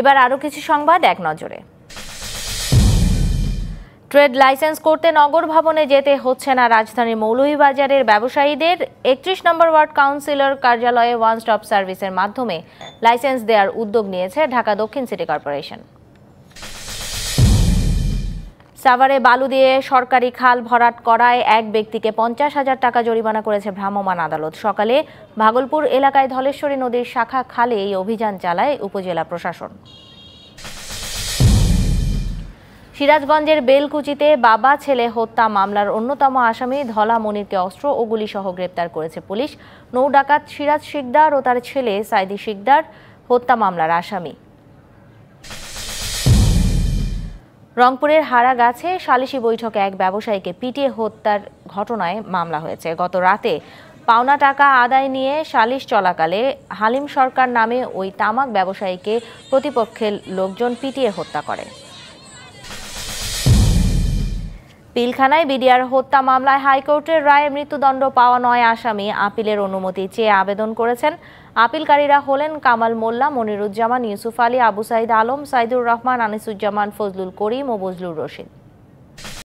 এবার আরও কিছু সংবাদ এক নজরে ট্রেড লাইসেন্স করতে নগর ভবনে যেতে হচ্ছে না রাজধানীর মৌলভীবাজারের ব্যবসায়ীদের একত্রিশ নম্বর ওয়ার্ড কাউন্সিলর কার্যালয়ে ওয়ান স্টপ সার্ভিসের মাধ্যমে লাইসেন্স দেওয়ার উদ্যোগ নিয়েছে ঢাকা দক্ষিণ সিটি কর্পোরেশন সাভারে বালু দিয়ে সরকারি খাল ভরাট করায় এক ব্যক্তিকে পঞ্চাশ হাজার টাকা জরিমানা করেছে ভ্রাম্যমাণ আদালত সকালে ভাগলপুর এলাকায় ধলেশ্বরী নদীর শাখা খালে এই অভিযান চালায় উপজেলা প্রশাসন সিরাজগঞ্জের বেলকুচিতে বাবা ছেলে হত্যা মামলার অন্যতম আসামি ধলা মনিরকে অস্ত্র ও গুলিসহ গ্রেপ্তার করেছে পুলিশ নৌ ডাকাত সিরাজ শিকদার ও তার ছেলে সাইদি শিকদার হত্যা মামলার আসামি রংপুরের হারাগাছে সালিশি বৈঠকে এক ব্যবসায়ীকে পিটিয়ে হত্যার ঘটনায় মামলা হয়েছে গত রাতে পাওনা টাকা আদায় নিয়ে সালিশ চলাকালে হালিম সরকার নামে ওই তামাক ব্যবসায়ীকে প্রতিপক্ষের লোকজন পিটিয়ে হত্যা করে পিলখানায় বিডিআর হত্যা মামলায় হাইকোর্টের রায়ে মৃত্যুদণ্ড পাওয়া নয় আসামি আপিলের অনুমতি চেয়ে আবেদন করেছেন আপিলকারীরা হলেন কামাল মোল্লা মনিরুজ্জামান ইউসুফ আলী আবু সাইদ আলম সাইদুর রহমান আনিসুজ্জামান ফজলুল করিম ও বজলুর রশিদ